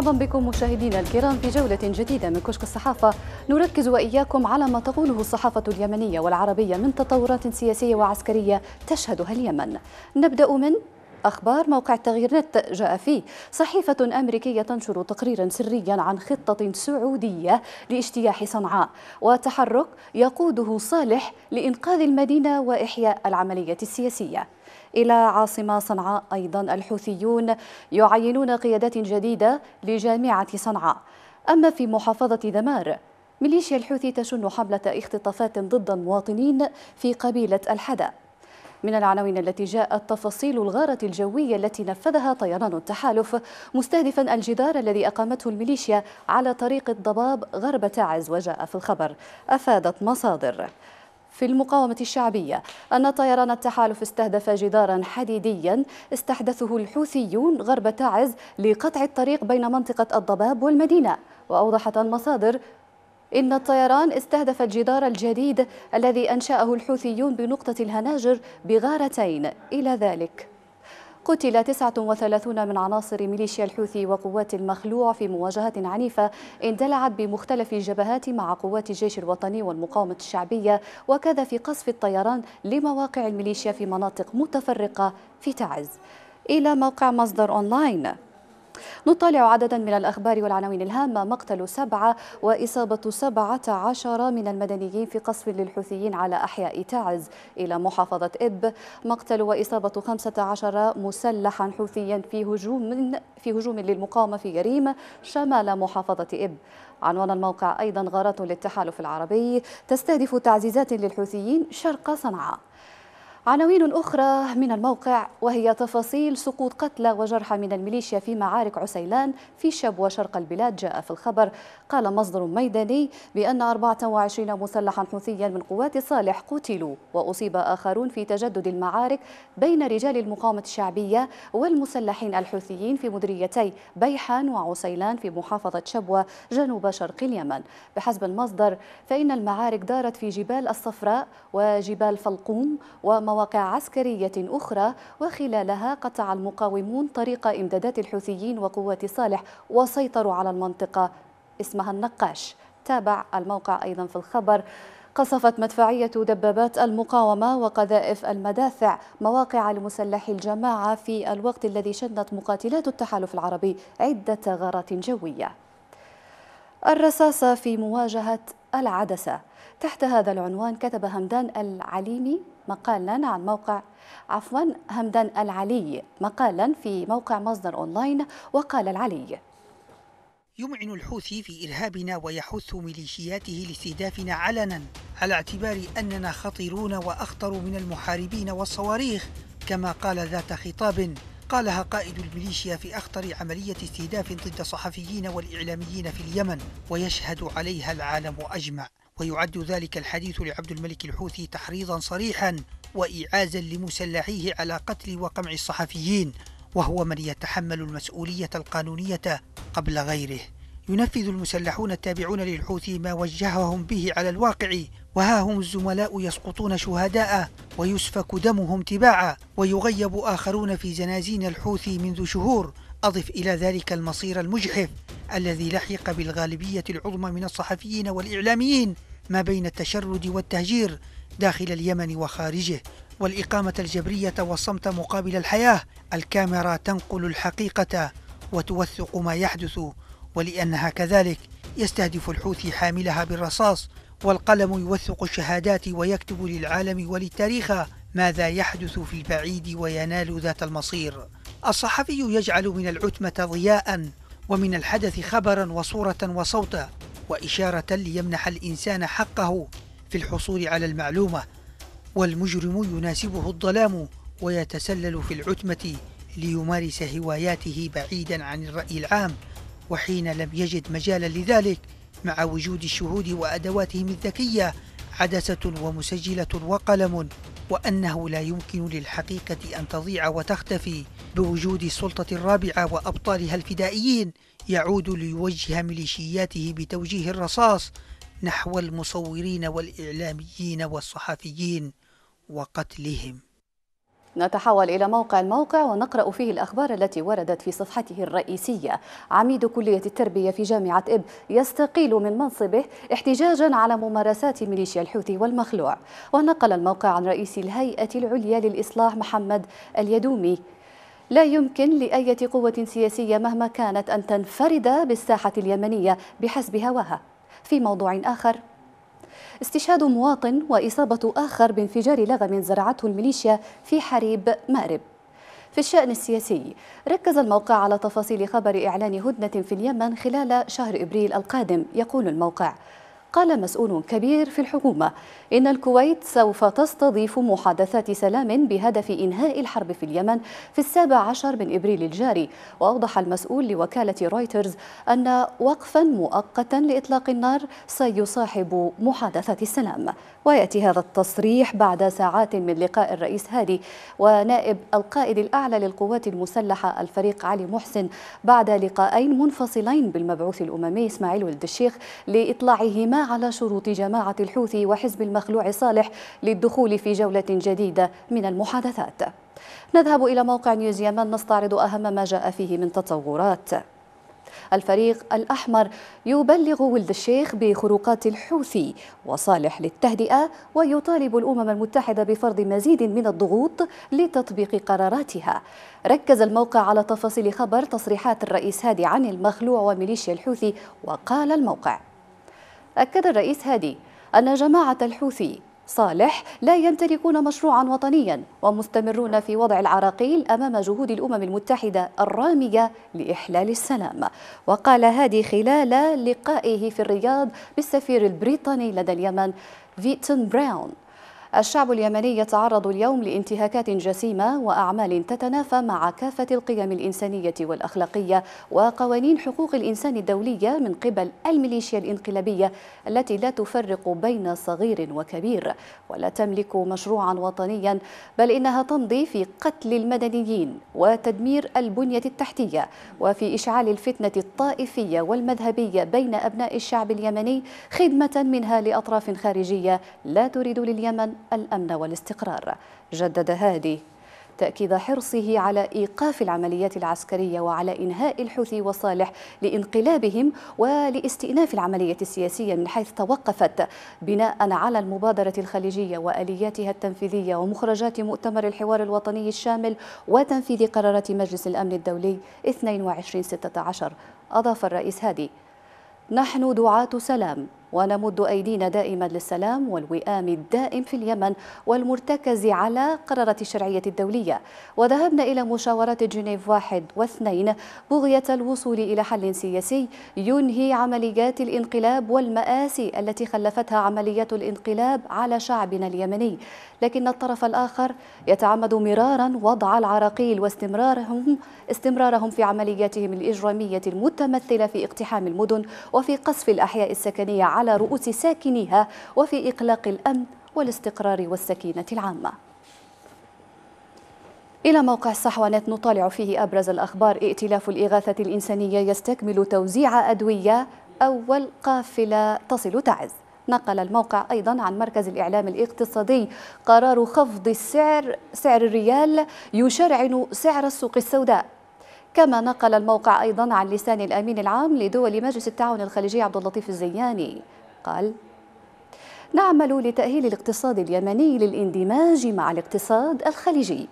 مرحبا بكم مشاهدينا الكرام في جولة جديدة من كشك الصحافة نركز وإياكم على ما تقوله الصحافة اليمنية والعربية من تطورات سياسية وعسكرية تشهدها اليمن نبدأ من أخبار موقع التغيير نت جاء فيه صحيفة أمريكية تنشر تقريرا سريا عن خطة سعودية لاجتياح صنعاء وتحرك يقوده صالح لإنقاذ المدينة وإحياء العملية السياسية إلى عاصمة صنعاء أيضا الحوثيون يعينون قيادات جديدة لجامعة صنعاء أما في محافظة دمار ميليشيا الحوثي تشن حملة اختطافات ضد المواطنين في قبيلة الحداء من العناوين التي جاءت تفاصيل الغارة الجوية التي نفذها طيران التحالف مستهدفا الجدار الذي أقامته الميليشيا على طريق الضباب غرب تعز وجاء في الخبر أفادت مصادر في المقاومة الشعبية أن طيران التحالف استهدف جدارا حديديا استحدثه الحوثيون غرب تعز لقطع الطريق بين منطقة الضباب والمدينة وأوضحت المصادر إن الطيران استهدف الجدار الجديد الذي أنشأه الحوثيون بنقطة الهناجر بغارتين إلى ذلك قتل 39 من عناصر ميليشيا الحوثي وقوات المخلوع في مواجهة عنيفة اندلعت بمختلف الجبهات مع قوات الجيش الوطني والمقاومة الشعبية وكذا في قصف الطيران لمواقع الميليشيا في مناطق متفرقة في تعز إلى موقع مصدر أونلاين نطالع عددا من الأخبار والعناوين الهامة مقتل سبعة وإصابة سبعة عشر من المدنيين في قصف للحوثيين على أحياء تعز إلى محافظة إب مقتل وإصابة خمسة عشر مسلحا حوثيا في هجوم في هجوم للمقاومة في يريم شمال محافظة إب عنوان الموقع أيضا غارات للتحالف العربي تستهدف تعزيزات للحوثيين شرق صنعاء عناوين أخرى من الموقع وهي تفاصيل سقوط قتلى وجرحى من الميليشيا في معارك عسيلان في شب وشرق البلاد جاء في الخبر قال مصدر ميداني بأن 24 مسلحا حوثيا من قوات صالح قتلوا وأصيب آخرون في تجدد المعارك بين رجال المقاومة الشعبية والمسلحين الحوثيين في مديريتي بيحان وعسيلان في محافظة شبوة جنوب شرق اليمن بحسب المصدر فإن المعارك دارت في جبال الصفراء وجبال فلقوم وم مواقع عسكرية أخرى وخلالها قطع المقاومون طريق إمدادات الحوثيين وقوات صالح وسيطروا على المنطقة اسمها النقاش تابع الموقع أيضا في الخبر قصفت مدفعية دبابات المقاومة وقذائف المدافع مواقع المسلح الجماعة في الوقت الذي شنت مقاتلات التحالف العربي عدة غارات جوية الرصاصة في مواجهة العدسة تحت هذا العنوان كتب همدان العليمي مقالا عن موقع عفوا همدان العلي مقالا في موقع مصدر أونلاين وقال العلي يمعن الحوثي في إرهابنا ويحث ميليشياته لاستهدافنا علنا على اعتبار أننا خطيرون وأخطر من المحاربين والصواريخ كما قال ذات خطاب قالها قائد الميليشيا في أخطر عملية استهداف ضد صحفيين والإعلاميين في اليمن ويشهد عليها العالم أجمع ويعد ذلك الحديث لعبد الملك الحوثي تحريضا صريحا وإعازا لمسلحيه على قتل وقمع الصحفيين وهو من يتحمل المسؤولية القانونية قبل غيره ينفذ المسلحون التابعون للحوثي ما وجههم به على الواقع وها هم الزملاء يسقطون شهداء ويسفك دمهم تباعا ويغيب آخرون في زنازين الحوثي منذ شهور أضف إلى ذلك المصير المجحف الذي لحق بالغالبية العظمى من الصحفيين والإعلاميين ما بين التشرد والتهجير داخل اليمن وخارجه والإقامة الجبرية والصمت مقابل الحياة الكاميرا تنقل الحقيقة وتوثق ما يحدث ولأنها كذلك يستهدف الحوثي حاملها بالرصاص والقلم يوثق الشهادات ويكتب للعالم وللتاريخ ماذا يحدث في البعيد وينال ذات المصير الصحفي يجعل من العتمة ضياء ومن الحدث خبرا وصورة وصوتا وإشارة ليمنح الإنسان حقه في الحصول على المعلومة والمجرم يناسبه الظلام ويتسلل في العتمة ليمارس هواياته بعيدا عن الرأي العام وحين لم يجد مجالا لذلك مع وجود الشهود وأدواتهم الذكية عدسة ومسجلة وقلم وأنه لا يمكن للحقيقة أن تضيع وتختفي بوجود السلطة الرابعة وأبطالها الفدائيين يعود ليوجه ميليشياته بتوجيه الرصاص نحو المصورين والإعلاميين والصحفيين وقتلهم نتحول إلى موقع الموقع ونقرأ فيه الأخبار التي وردت في صفحته الرئيسية عميد كلية التربية في جامعة إب يستقيل من منصبه احتجاجا على ممارسات ميليشيا الحوثي والمخلوع ونقل الموقع عن رئيس الهيئة العليا للإصلاح محمد اليدومي لا يمكن لأية قوة سياسية مهما كانت أن تنفرد بالساحة اليمنية بحسب هواها في موضوع آخر استشهاد مواطن وإصابة آخر بانفجار لغم زرعته الميليشيا في حريب مأرب في الشأن السياسي ركز الموقع على تفاصيل خبر إعلان هدنة في اليمن خلال شهر إبريل القادم يقول الموقع قال مسؤول كبير في الحكومة إن الكويت سوف تستضيف محادثات سلام بهدف إنهاء الحرب في اليمن في السابع عشر من إبريل الجاري وأوضح المسؤول لوكالة رويترز أن وقفا مؤقتا لإطلاق النار سيصاحب محادثات السلام ويأتي هذا التصريح بعد ساعات من لقاء الرئيس هادي ونائب القائد الأعلى للقوات المسلحة الفريق علي محسن بعد لقاءين منفصلين بالمبعوث الأممي إسماعيل ولد الشيخ لإطلاعهما على شروط جماعة الحوثي وحزب المخلوع صالح للدخول في جولة جديدة من المحادثات نذهب إلى موقع نيوز يمن نستعرض أهم ما جاء فيه من تطورات الفريق الأحمر يبلغ ولد الشيخ بخروقات الحوثي وصالح للتهدئة ويطالب الأمم المتحدة بفرض مزيد من الضغوط لتطبيق قراراتها ركز الموقع على تفاصيل خبر تصريحات الرئيس هادي عن المخلوع وميليشيا الحوثي وقال الموقع أكد الرئيس هادي أن جماعة الحوثي صالح لا يمتلكون مشروعا وطنيا ومستمرون في وضع العراقيل امام جهود الامم المتحده الراميه لاحلال السلام وقال هادي خلال لقائه في الرياض بالسفير البريطاني لدى اليمن فيتون براون الشعب اليمني يتعرض اليوم لانتهاكات جسيمة وأعمال تتنافى مع كافة القيم الإنسانية والأخلاقية وقوانين حقوق الإنسان الدولية من قبل الميليشيا الإنقلابية التي لا تفرق بين صغير وكبير ولا تملك مشروعا وطنيا بل إنها تمضي في قتل المدنيين وتدمير البنية التحتية وفي إشعال الفتنة الطائفية والمذهبية بين أبناء الشعب اليمني خدمة منها لأطراف خارجية لا تريد لليمن الأمن والاستقرار جدد هادي تأكيد حرصه على إيقاف العمليات العسكرية وعلى إنهاء الحوثي وصالح لإنقلابهم ولاستئناف العملية السياسية من حيث توقفت بناء على المبادرة الخليجية وآلياتها التنفيذية ومخرجات مؤتمر الحوار الوطني الشامل وتنفيذ قرارات مجلس الأمن الدولي 22 16 أضاف الرئيس هادي نحن دعاة سلام ونمد أيدينا دائما للسلام والوئام الدائم في اليمن والمرتكز على قرارة الشرعية الدولية وذهبنا إلى مشاورات جنيف واحد واثنين بغية الوصول إلى حل سياسي ينهي عمليات الانقلاب والمآسي التي خلفتها عمليات الانقلاب على شعبنا اليمني لكن الطرف الآخر يتعمد مرارا وضع العراقيل واستمرارهم استمرارهم في عملياتهم الإجرامية المتمثلة في اقتحام المدن وفي قصف الأحياء السكنية على رؤوس ساكنيها وفي إقلاق الأمن والاستقرار والسكينة العامة إلى موقع الصحوانات نطالع فيه أبرز الأخبار ائتلاف الإغاثة الإنسانية يستكمل توزيع أدوية أول قافلة تصل تعز نقل الموقع أيضا عن مركز الإعلام الاقتصادي قرار خفض السعر سعر الريال يشرعن سعر السوق السوداء كما نقل الموقع أيضا عن لسان الأمين العام لدول مجلس التعاون الخليجي عبد اللطيف الزياني قال نعمل لتأهيل الاقتصاد اليمني للاندماج مع الاقتصاد الخليجي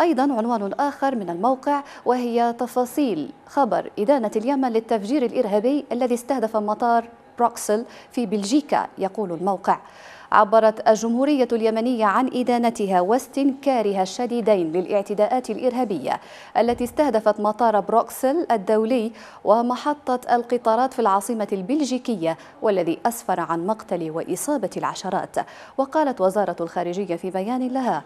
أيضا عنوان آخر من الموقع وهي تفاصيل خبر إدانة اليمن للتفجير الإرهابي الذي استهدف مطار بروكسل في بلجيكا يقول الموقع عبرت الجمهورية اليمنية عن إدانتها واستنكارها الشديدين للاعتداءات الإرهابية التي استهدفت مطار بروكسل الدولي ومحطة القطارات في العاصمة البلجيكية والذي أسفر عن مقتل وإصابة العشرات وقالت وزارة الخارجية في بيان لها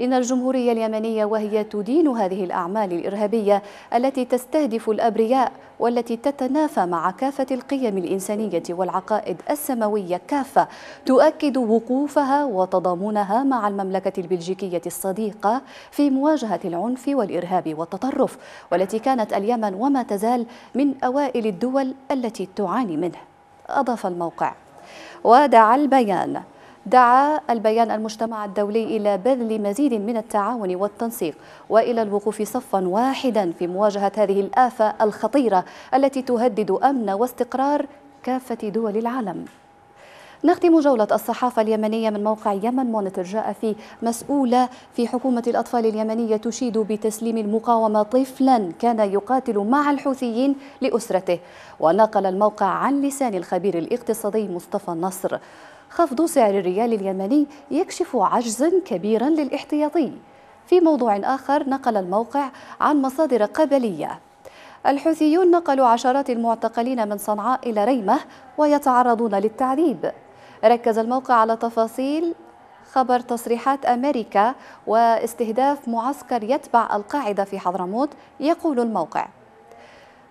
إن الجمهورية اليمنية وهي تدين هذه الأعمال الإرهابية التي تستهدف الأبرياء والتي تتنافى مع كافة القيم الإنسانية والعقائد السماوية كافة تؤكد وقوفها وتضامنها مع المملكة البلجيكية الصديقة في مواجهة العنف والإرهاب والتطرف والتي كانت اليمن وما تزال من أوائل الدول التي تعاني منه أضاف الموقع ودعا البيان دعا البيان المجتمع الدولي إلى بذل مزيد من التعاون والتنسيق وإلى الوقوف صفا واحدا في مواجهة هذه الآفة الخطيرة التي تهدد أمن واستقرار كافة دول العالم نختم جولة الصحافة اليمنية من موقع يمن مونيتور جاء في مسؤولة في حكومة الأطفال اليمنية تشيد بتسليم المقاومة طفلا كان يقاتل مع الحوثيين لأسرته ونقل الموقع عن لسان الخبير الاقتصادي مصطفى النصر خفض سعر الريال اليمني يكشف عجزا كبيرا للاحتياطي في موضوع آخر نقل الموقع عن مصادر قبلية الحوثيون نقلوا عشرات المعتقلين من صنعاء إلى ريمة ويتعرضون للتعذيب ركز الموقع على تفاصيل خبر تصريحات أمريكا واستهداف معسكر يتبع القاعدة في حضرموت يقول الموقع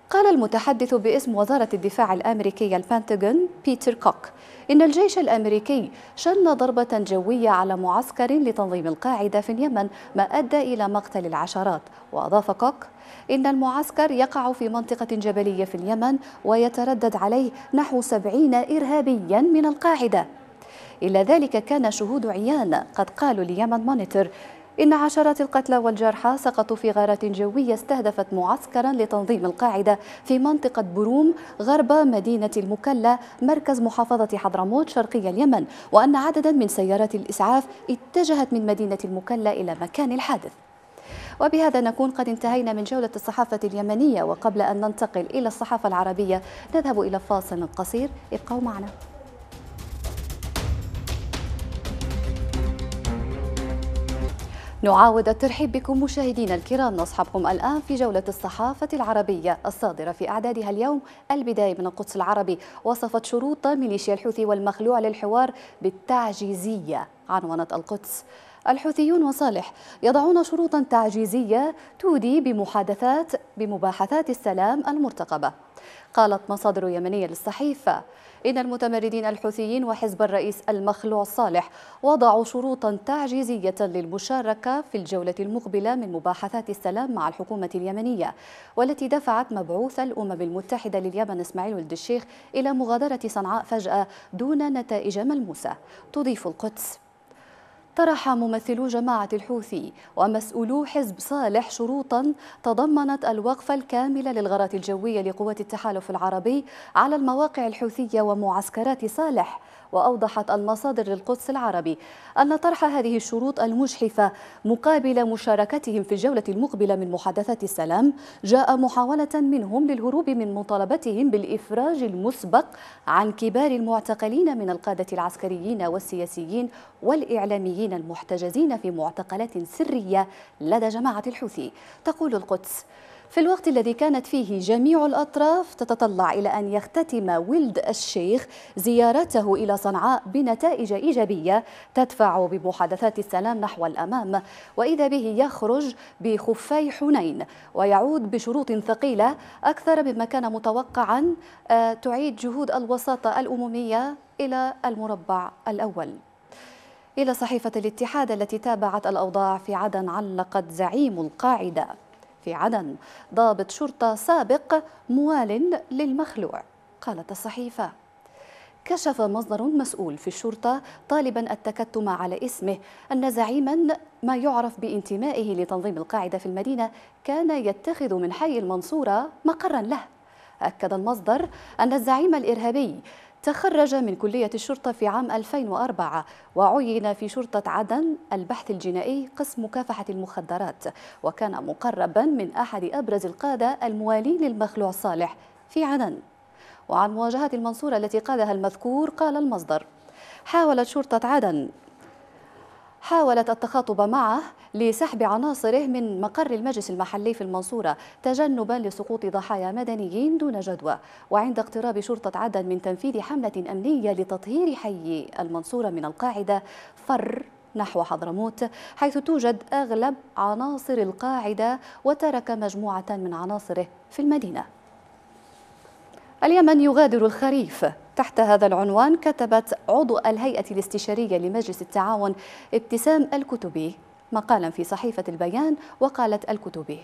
قال المتحدث باسم وزارة الدفاع الأمريكية البنتاغون بيتر كوك إن الجيش الأمريكي شن ضربة جوية على معسكر لتنظيم القاعدة في اليمن ما أدى إلى مقتل العشرات وأضاف كوك إن المعسكر يقع في منطقة جبلية في اليمن ويتردد عليه نحو سبعين إرهابيا من القاعدة إلى ذلك كان شهود عيان قد قالوا ليمن مونيتور إن عشرات القتلى والجرحى سقطوا في غارة جوية استهدفت معسكرا لتنظيم القاعدة في منطقة بروم غرب مدينة المكلا مركز محافظة حضرموت شرقي اليمن وأن عددا من سيارات الإسعاف اتجهت من مدينة المكلا إلى مكان الحادث وبهذا نكون قد انتهينا من جولة الصحافة اليمنية وقبل أن ننتقل إلى الصحافة العربية نذهب إلى فاصل قصير ابقوا معنا نعاود الترحيب بكم مشاهدينا الكرام نصحبكم الآن في جولة الصحافة العربية الصادرة في أعدادها اليوم البداية من القدس العربي وصفت شروط ميليشيا الحوثي والمخلوع للحوار بالتعجيزية عنوانة القدس الحوثيون وصالح يضعون شروطا تعجيزية تودي بمحادثات بمباحثات السلام المرتقبة قالت مصادر يمنية للصحيفة إن المتمردين الحوثيين وحزب الرئيس المخلوع صالح وضعوا شروطا تعجيزية للمشاركة في الجولة المقبلة من مباحثات السلام مع الحكومة اليمنية والتي دفعت مبعوث الأمم المتحدة لليمن إسماعيل ولد الشيخ إلى مغادرة صنعاء فجأة دون نتائج ملموسة تضيف القدس طرح ممثلو جماعة الحوثي ومسؤولو حزب صالح شروطا تضمنت الوقف الكامل للغارات الجوية لقوات التحالف العربي على المواقع الحوثية ومعسكرات صالح وأوضحت المصادر للقدس العربي أن طرح هذه الشروط المجحفة مقابل مشاركتهم في الجولة المقبلة من محادثات السلام جاء محاولة منهم للهروب من مطالبتهم بالإفراج المسبق عن كبار المعتقلين من القادة العسكريين والسياسيين والإعلاميين المدنيين المحتجزين في معتقلات سرية لدى جماعة الحوثي تقول القدس في الوقت الذي كانت فيه جميع الأطراف تتطلع إلى أن يختتم ولد الشيخ زيارته إلى صنعاء بنتائج إيجابية تدفع بمحادثات السلام نحو الأمام وإذا به يخرج بخفي حنين ويعود بشروط ثقيلة أكثر مما كان متوقعا آه، تعيد جهود الوساطة الأممية إلى المربع الأول إلى صحيفة الاتحاد التي تابعت الأوضاع في عدن علقت زعيم القاعدة في عدن ضابط شرطة سابق موال للمخلوع قالت الصحيفة كشف مصدر مسؤول في الشرطة طالبا التكتم على اسمه أن زعيما ما يعرف بانتمائه لتنظيم القاعدة في المدينة كان يتخذ من حي المنصورة مقرا له أكد المصدر أن الزعيم الإرهابي تخرج من كلية الشرطة في عام 2004 وعين في شرطة عدن البحث الجنائي قسم مكافحة المخدرات وكان مقربا من أحد أبرز القادة الموالين للمخلوع صالح في عدن وعن مواجهة المنصورة التي قادها المذكور قال المصدر حاولت شرطة عدن حاولت التخاطب معه لسحب عناصره من مقر المجلس المحلي في المنصورة تجنبا لسقوط ضحايا مدنيين دون جدوى وعند اقتراب شرطة عدن من تنفيذ حملة أمنية لتطهير حي المنصورة من القاعدة فر نحو حضرموت حيث توجد أغلب عناصر القاعدة وترك مجموعة من عناصره في المدينة اليمن يغادر الخريف تحت هذا العنوان كتبت عضو الهيئة الاستشارية لمجلس التعاون ابتسام الكتبي مقالا في صحيفة البيان وقالت الكتبي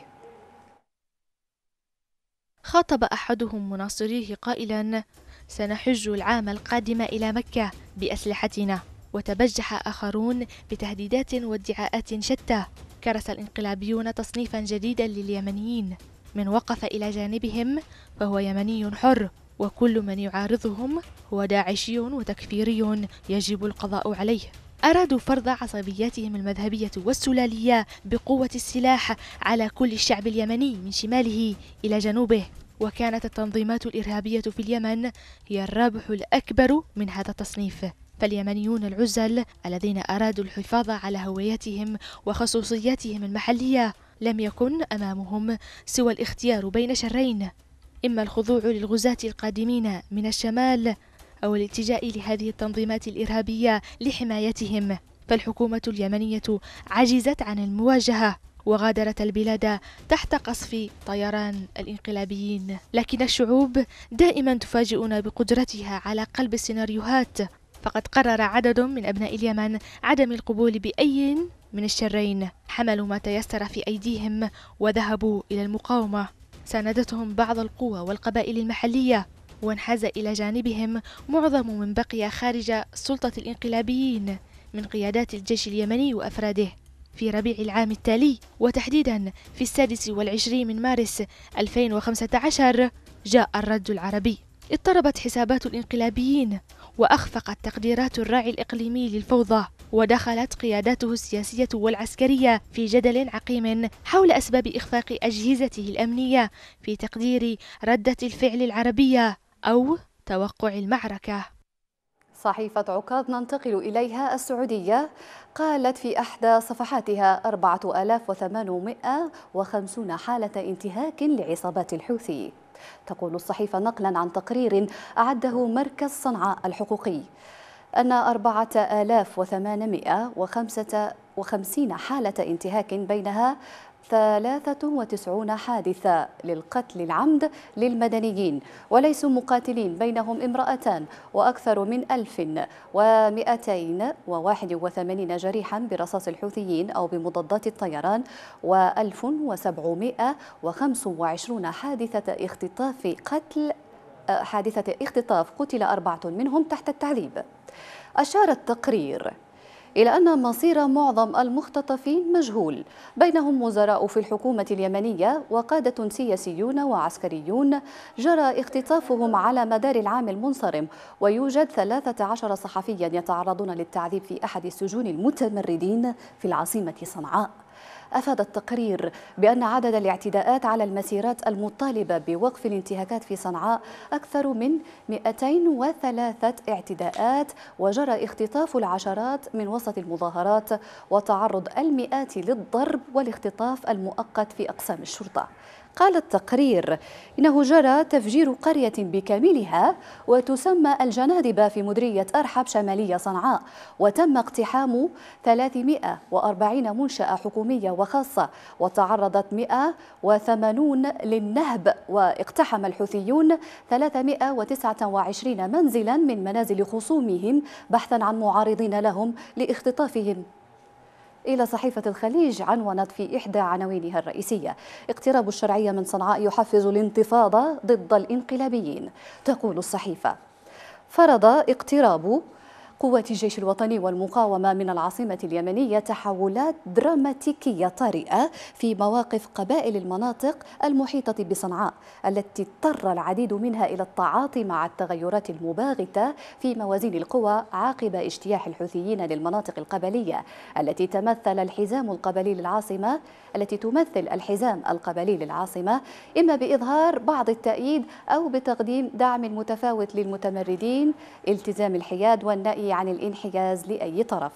خاطب أحدهم مناصريه قائلا سنحج العام القادم إلى مكة بأسلحتنا وتبجح آخرون بتهديدات وادعاءات شتى كرس الانقلابيون تصنيفا جديدا لليمنيين من وقف إلى جانبهم فهو يمني حر وكل من يعارضهم هو داعشي وتكفيري يجب القضاء عليه أرادوا فرض عصبيتهم المذهبية والسلالية بقوة السلاح على كل الشعب اليمني من شماله إلى جنوبه وكانت التنظيمات الإرهابية في اليمن هي الرابح الأكبر من هذا التصنيف فاليمنيون العزل الذين أرادوا الحفاظ على هويتهم وخصوصياتهم المحلية لم يكن أمامهم سوى الاختيار بين شرين إما الخضوع للغزاة القادمين من الشمال أو الالتجاء لهذه التنظيمات الإرهابية لحمايتهم فالحكومة اليمنية عجزت عن المواجهة وغادرت البلاد تحت قصف طيران الانقلابيين لكن الشعوب دائما تفاجئنا بقدرتها على قلب السيناريوهات فقد قرر عدد من أبناء اليمن عدم القبول بأي من الشرين حملوا ما تيسر في أيديهم وذهبوا إلى المقاومة ساندتهم بعض القوى والقبائل المحلية وانحاز إلى جانبهم معظم من بقي خارج سلطة الإنقلابيين من قيادات الجيش اليمني وأفراده في ربيع العام التالي وتحديدا في السادس والعشرين من مارس 2015 جاء الرد العربي اضطربت حسابات الانقلابيين وأخفقت تقديرات الراعي الإقليمي للفوضى ودخلت قياداته السياسية والعسكرية في جدل عقيم حول أسباب إخفاق أجهزته الأمنية في تقدير ردة الفعل العربية أو توقع المعركة صحيفة عكاظ ننتقل إليها السعودية قالت في إحدى صفحاتها 4850 حالة انتهاك لعصابات الحوثي تقول الصحيفة نقلا عن تقرير أعده مركز صنعاء الحقوقي أن 4855 حالة انتهاك بينها 93 حادثة للقتل العمد للمدنيين وليسوا مقاتلين بينهم امرأتان وأكثر من 1281 جريحا برصاص الحوثيين أو بمضادات الطيران و1725 حادثة اختطاف قتل حادثة اختطاف قتل أربعة منهم تحت التعذيب أشار التقرير إلى أن مصير معظم المختطفين مجهول بينهم وزراء في الحكومة اليمنية وقادة سياسيون وعسكريون جرى اختطافهم على مدار العام المنصرم ويوجد 13 صحفيا يتعرضون للتعذيب في أحد السجون المتمردين في العاصمة صنعاء أفاد التقرير بأن عدد الاعتداءات على المسيرات المطالبة بوقف الانتهاكات في صنعاء أكثر من 203 اعتداءات وجرى اختطاف العشرات من وسط المظاهرات وتعرض المئات للضرب والاختطاف المؤقت في أقسام الشرطة قال التقرير إنه جرى تفجير قرية بكاملها وتسمى الجنادبة في مديرية أرحب شمالية صنعاء وتم اقتحام 340 منشأة حكومية وخاصة وتعرضت 180 للنهب واقتحم الحوثيون 329 منزلا من منازل خصومهم بحثا عن معارضين لهم لاختطافهم إلى صحيفة الخليج عنونت في إحدى عناوينها الرئيسية اقتراب الشرعية من صنعاء يحفز الانتفاضة ضد الانقلابيين تقول الصحيفة فرض اقتراب قوات الجيش الوطني والمقاومة من العاصمة اليمنية تحولات دراماتيكية طارئة في مواقف قبائل المناطق المحيطة بصنعاء التي اضطر العديد منها إلى التعاطي مع التغيرات المباغتة في موازين القوى عقب اجتياح الحوثيين للمناطق القبلية التي تمثل الحزام القبلي للعاصمة التي تمثل الحزام القبلي للعاصمة إما بإظهار بعض التأييد أو بتقديم دعم متفاوت للمتمردين التزام الحياد والنأي عن الانحياز لأي طرف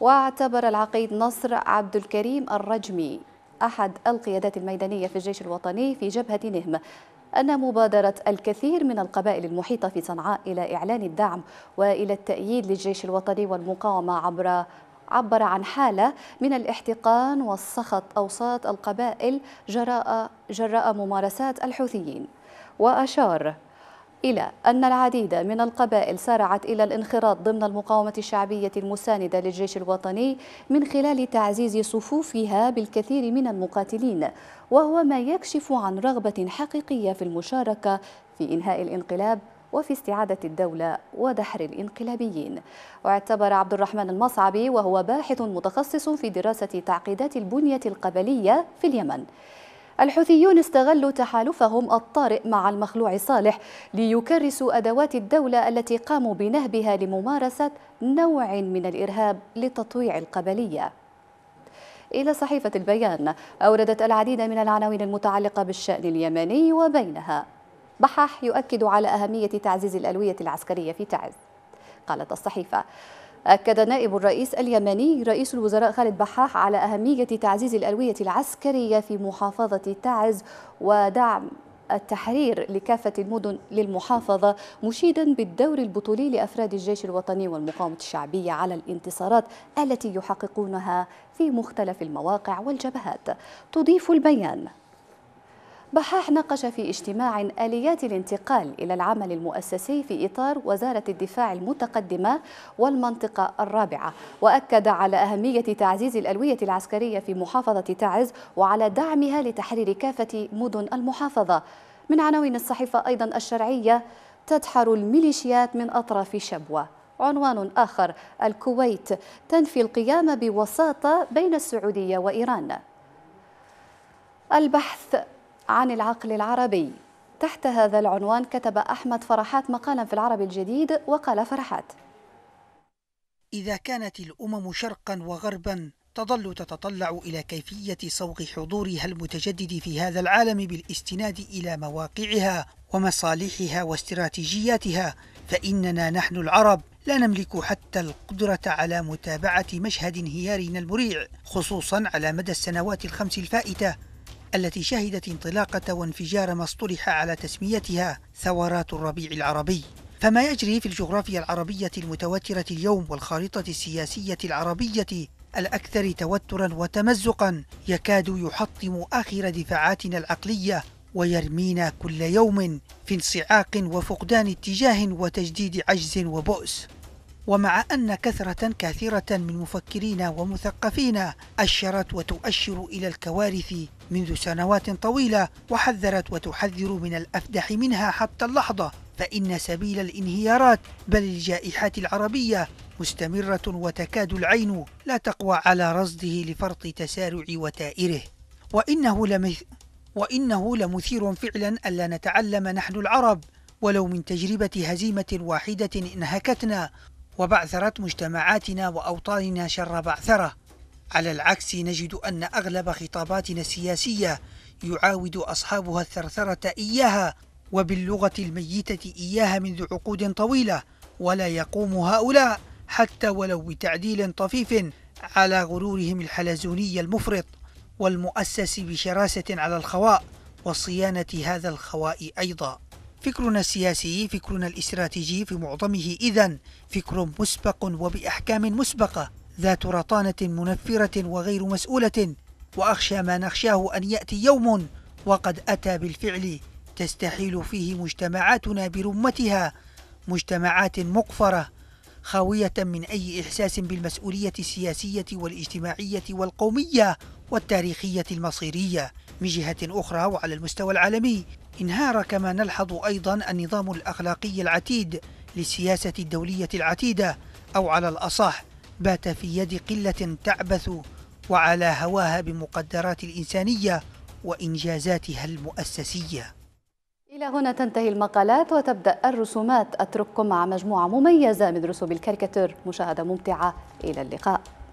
واعتبر العقيد نصر عبد الكريم الرجمي أحد القيادات الميدانية في الجيش الوطني في جبهة نهم أن مبادرة الكثير من القبائل المحيطة في صنعاء إلى إعلان الدعم وإلى التأييد للجيش الوطني والمقاومة عبر عبر عن حالة من الاحتقان والسخط أوساط القبائل جراء, جراء ممارسات الحوثيين وأشار إلى أن العديد من القبائل سارعت إلى الانخراط ضمن المقاومة الشعبية المساندة للجيش الوطني من خلال تعزيز صفوفها بالكثير من المقاتلين وهو ما يكشف عن رغبة حقيقية في المشاركة في إنهاء الانقلاب وفي استعادة الدولة ودحر الانقلابيين واعتبر عبد الرحمن المصعبي وهو باحث متخصص في دراسة تعقيدات البنية القبلية في اليمن الحوثيون استغلوا تحالفهم الطارئ مع المخلوع صالح ليكرسوا أدوات الدولة التي قاموا بنهبها لممارسة نوع من الإرهاب لتطويع القبلية إلى صحيفة البيان أوردت العديد من العناوين المتعلقة بالشأن اليمني وبينها بحح يؤكد على أهمية تعزيز الألوية العسكرية في تعز قالت الصحيفة أكد نائب الرئيس اليمني رئيس الوزراء خالد بحاح على أهمية تعزيز الألوية العسكرية في محافظة تعز ودعم التحرير لكافة المدن للمحافظة مشيدا بالدور البطولي لأفراد الجيش الوطني والمقاومة الشعبية على الانتصارات التي يحققونها في مختلف المواقع والجبهات تضيف البيان بحاح ناقش في اجتماع آليات الانتقال إلى العمل المؤسسي في إطار وزارة الدفاع المتقدمة والمنطقة الرابعة وأكد على أهمية تعزيز الألوية العسكرية في محافظة تعز وعلى دعمها لتحرير كافة مدن المحافظة من عناوين الصحيفة أيضا الشرعية تدحر الميليشيات من أطراف شبوة عنوان آخر الكويت تنفي القيام بوساطة بين السعودية وإيران البحث عن العقل العربي تحت هذا العنوان كتب أحمد فرحات مقالا في العربي الجديد وقال فرحات إذا كانت الأمم شرقا وغربا تظل تتطلع إلى كيفية صوغ حضورها المتجدد في هذا العالم بالاستناد إلى مواقعها ومصالحها واستراتيجياتها فإننا نحن العرب لا نملك حتى القدرة على متابعة مشهد انهيارنا المريع خصوصا على مدى السنوات الخمس الفائتة التي شهدت انطلاقة وانفجار ما اصطلح على تسميتها ثورات الربيع العربي فما يجري في الجغرافيا العربية المتوترة اليوم والخارطة السياسية العربية الأكثر توترا وتمزقا يكاد يحطم آخر دفاعاتنا العقلية ويرمينا كل يوم في انصعاق وفقدان اتجاه وتجديد عجز وبؤس ومع أن كثرة كثيرة من مفكرينا ومثقفينا أشرت وتؤشر إلى الكوارث منذ سنوات طويلة وحذرت وتحذر من الأفدح منها حتى اللحظة فإن سبيل الانهيارات بل الجائحات العربية مستمرة وتكاد العين لا تقوى على رصده لفرط تسارع وتائره وإنه, لمث... وإنه لمثير فعلا ألا نتعلم نحن العرب ولو من تجربة هزيمة واحدة انهكتنا وبعثرت مجتمعاتنا وأوطاننا شر بعثرة على العكس نجد أن أغلب خطاباتنا السياسية يعاود أصحابها الثرثرة إياها وباللغة الميتة إياها منذ عقود طويلة ولا يقوم هؤلاء حتى ولو بتعديل طفيف على غرورهم الحلزوني المفرط والمؤسس بشراسة على الخواء وصيانة هذا الخواء أيضا فكرنا السياسي فكرنا الاستراتيجي في معظمه إذا فكر مسبق وبأحكام مسبقة ذات رطانة منفرة وغير مسؤولة وأخشى ما نخشاه أن يأتي يوم وقد أتى بالفعل تستحيل فيه مجتمعاتنا برمتها مجتمعات مقفرة خاوية من أي إحساس بالمسؤولية السياسية والاجتماعية والقومية والتاريخية المصيرية من جهة أخرى وعلى المستوى العالمي انهار كما نلحظ أيضا النظام الأخلاقي العتيد للسياسة الدولية العتيدة أو على الأصح بات في يد قلة تعبث وعلى هواها بمقدرات الإنسانية وإنجازاتها المؤسسية إلى هنا تنتهي المقالات وتبدأ الرسومات أترككم مع مجموعة مميزة من رسوم الكاريكاتير مشاهدة ممتعة إلى اللقاء